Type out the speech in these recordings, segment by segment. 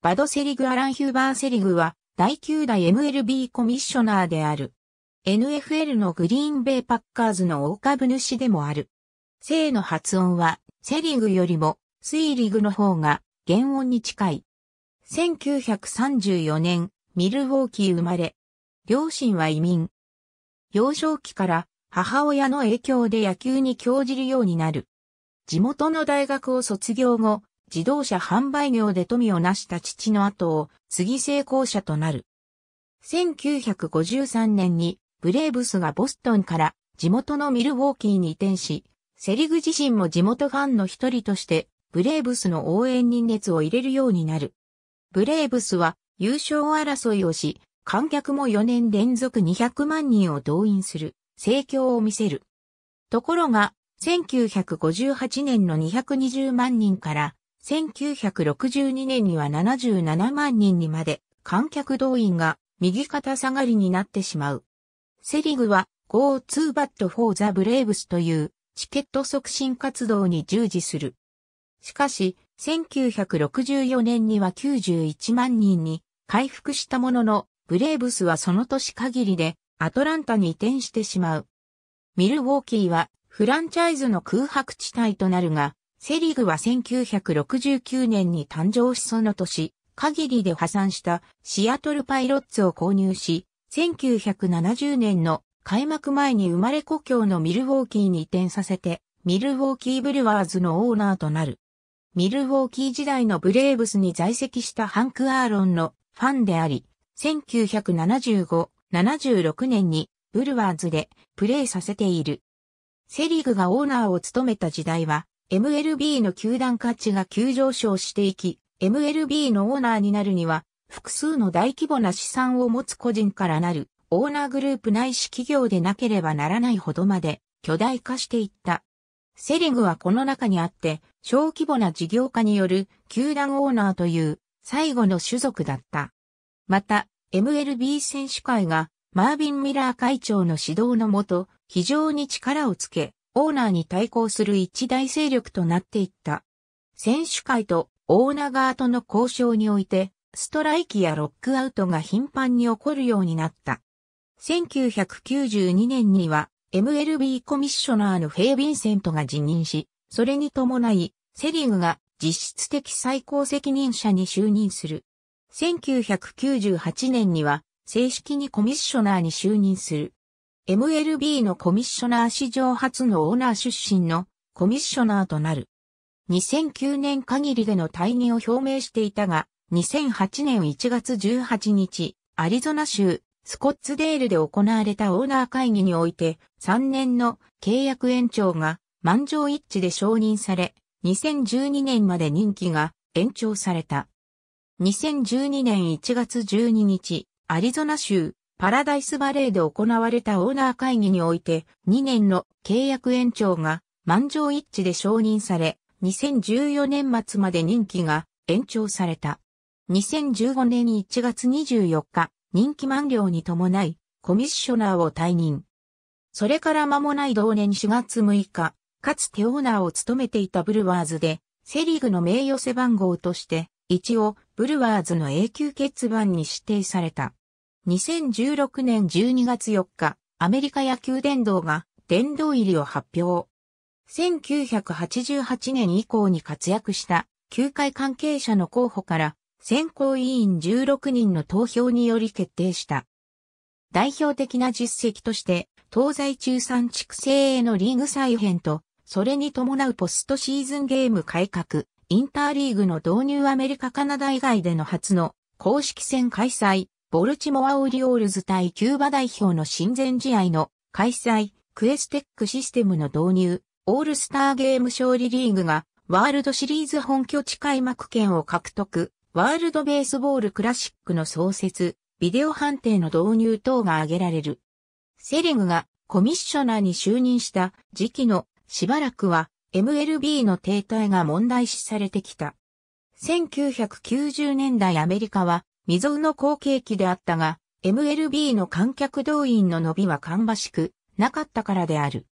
バドセリグ・アラン・ヒューバー・セリグは、第9代 MLB コミッショナーである。NFL のグリーンベイパッカーズの大株主でもある。姓の発音は、セリグよりも、スイリグの方が、原音に近い。1934年、ミルウォーキー生まれ。両親は移民。幼少期から、母親の影響で野球に興じるようになる。地元の大学を卒業後、自動車販売業で富を成した父の後を継ぎ成功者となる。1953年にブレーブスがボストンから地元のミルウォーキーに移転し、セリグ自身も地元ファンの一人としてブレーブスの応援人熱を入れるようになる。ブレーブスは優勝争いをし、観客も4年連続200万人を動員する、盛況を見せる。ところが、1958年の220万人から1962年には77万人にまで観客動員が右肩下がりになってしまう。セリグは Go to Bat for the Braves というチケット促進活動に従事する。しかし、1964年には91万人に回復したものの、ブレーブスはその年限りでアトランタに移転してしまう。ミルウォーキーはフランチャイズの空白地帯となるが、セリグは1969年に誕生しその年、限りで破産したシアトルパイロッツを購入し、1970年の開幕前に生まれ故郷のミルウォーキーに移転させて、ミルウォーキーブルワーズのオーナーとなる。ミルウォーキー時代のブレーブスに在籍したハンク・アーロンのファンであり、1975、76年にブルワーズでプレーさせている。セリグがオーナーを務めた時代は、MLB の球団価値が急上昇していき、MLB のオーナーになるには、複数の大規模な資産を持つ個人からなる、オーナーグループないし企業でなければならないほどまで、巨大化していった。セリグはこの中にあって、小規模な事業家による、球団オーナーという、最後の種族だった。また、MLB 選手会が、マービン・ミラー会長の指導のもと、非常に力をつけ、オーナーに対抗する一大勢力となっていった。選手会とオーナー側との交渉において、ストライキやロックアウトが頻繁に起こるようになった。1992年には MLB コミッショナーのフェイ・ヴィンセントが辞任し、それに伴い、セリグが実質的最高責任者に就任する。1998年には正式にコミッショナーに就任する。MLB のコミッショナー史上初のオーナー出身のコミッショナーとなる。2009年限りでの退任を表明していたが、2008年1月18日、アリゾナ州スコッツデールで行われたオーナー会議において、3年の契約延長が満場一致で承認され、2012年まで任期が延長された。2012年1月12日、アリゾナ州パラダイスバレーで行われたオーナー会議において、2年の契約延長が満場一致で承認され、2014年末まで任期が延長された。2015年1月24日、任期満了に伴い、コミッショナーを退任。それから間もない同年4月6日、かつてオーナーを務めていたブルワーズで、セリーグの名誉背番号として、一応、ブルワーズの永久欠番に指定された。2016年12月4日、アメリカ野球殿堂が殿堂入りを発表。1988年以降に活躍した球界関係者の候補から選考委員16人の投票により決定した。代表的な実績として、東西中産地区制へのリーグ再編と、それに伴うポストシーズンゲーム改革、インターリーグの導入アメリカカナダ以外での初の公式戦開催、ボルチモア・オリオールズ対キューバ代表の親善試合の開催、クエステックシステムの導入、オールスターゲーム勝利リーグがワールドシリーズ本拠地開幕権を獲得、ワールドベースボールクラシックの創設、ビデオ判定の導入等が挙げられる。セリグがコミッショナーに就任した時期のしばらくは MLB の停滞が問題視されてきた。1990年代アメリカは未曾有の好景気であったが、MLB の観客動員の伸びは芳しくなかったからである。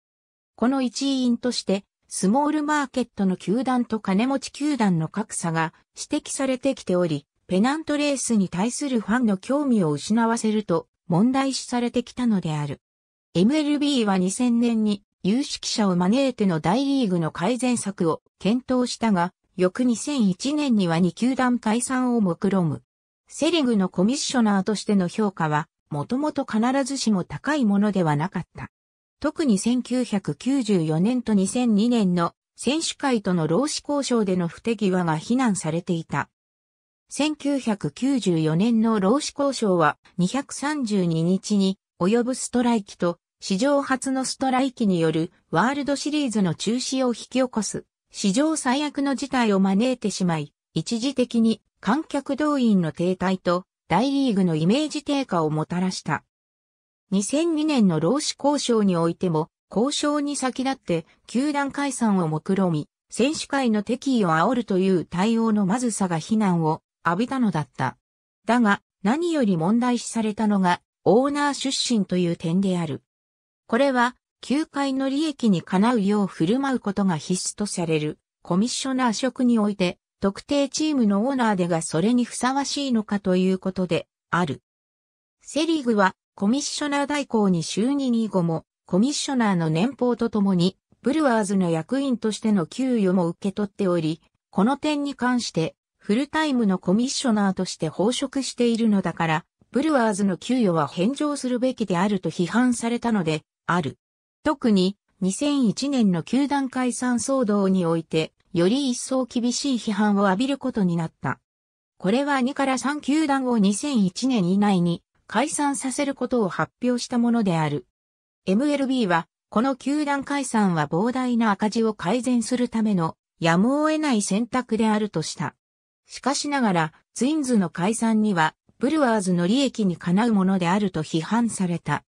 この一因として、スモールマーケットの球団と金持ち球団の格差が指摘されてきており、ペナントレースに対するファンの興味を失わせると問題視されてきたのである。MLB は2000年に有識者を招いての大リーグの改善策を検討したが、翌2001年には2球団解散を目論む。セリグのコミッショナーとしての評価は、もともと必ずしも高いものではなかった。特に1994年と2002年の選手会との労使交渉での不手際が非難されていた。1994年の労使交渉は232日に及ぶストライキと史上初のストライキによるワールドシリーズの中止を引き起こす史上最悪の事態を招いてしまい、一時的に観客動員の停滞と大リーグのイメージ低下をもたらした。2002年の労使交渉においても、交渉に先立って球団解散を目論み、選手会の敵意を煽るという対応のまずさが非難を浴びたのだった。だが、何より問題視されたのが、オーナー出身という点である。これは、球界の利益にかなうよう振る舞うことが必須とされる、コミッショナー職において、特定チームのオーナーでがそれにふさわしいのかということで、ある。セリーグは、コミッショナー代行に就任以後も、コミッショナーの年俸とともに、ブルワーズの役員としての給与も受け取っており、この点に関して、フルタイムのコミッショナーとして報職しているのだから、ブルワーズの給与は返上するべきであると批判されたので、ある。特に、2001年の球団解散騒動において、より一層厳しい批判を浴びることになった。これは2から3球団を2001年以内に解散させることを発表したものである。MLB は、この球団解散は膨大な赤字を改善するためのやむを得ない選択であるとした。しかしながら、ツインズの解散には、ブルワーズの利益にかなうものであると批判された。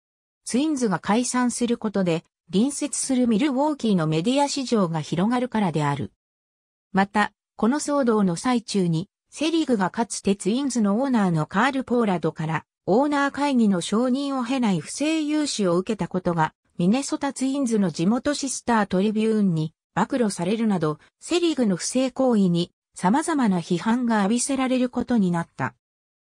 ツインズが解散することで、隣接するミルウォーキーのメディア市場が広がるからである。また、この騒動の最中に、セリグがかつてツインズのオーナーのカール・ポーラドからオーナー会議の承認を経ない不正融資を受けたことがミネソタツインズの地元シスタートリビューンに暴露されるなどセリグの不正行為に様々な批判が浴びせられることになった。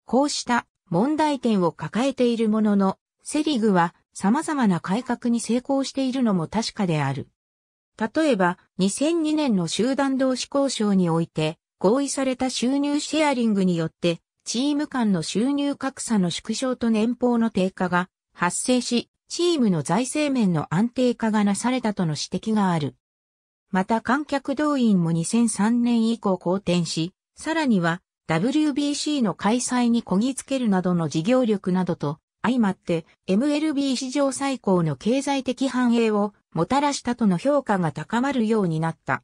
こうした問題点を抱えているもののセリグは様々な改革に成功しているのも確かである。例えば、2002年の集団同士交渉において、合意された収入シェアリングによって、チーム間の収入格差の縮小と年俸の低下が発生し、チームの財政面の安定化がなされたとの指摘がある。また観客動員も2003年以降好転し、さらには WBC の開催にこぎつけるなどの事業力などと相まって MLB 史上最高の経済的繁栄をもたらしたとの評価が高まるようになった。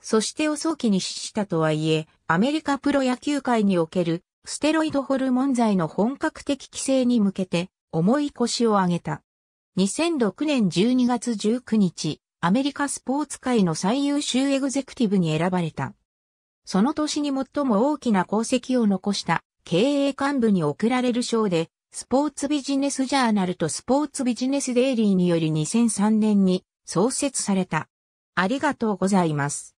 そして遅き期に死したとはいえ、アメリカプロ野球界におけるステロイドホルモン剤の本格的規制に向けて重い腰を上げた。2006年12月19日、アメリカスポーツ界の最優秀エグゼクティブに選ばれた。その年に最も大きな功績を残した経営幹部に贈られる賞でスポーツビジネスジャーナルとスポーツビジネスデイリーにより2003年に創設された。ありがとうございます。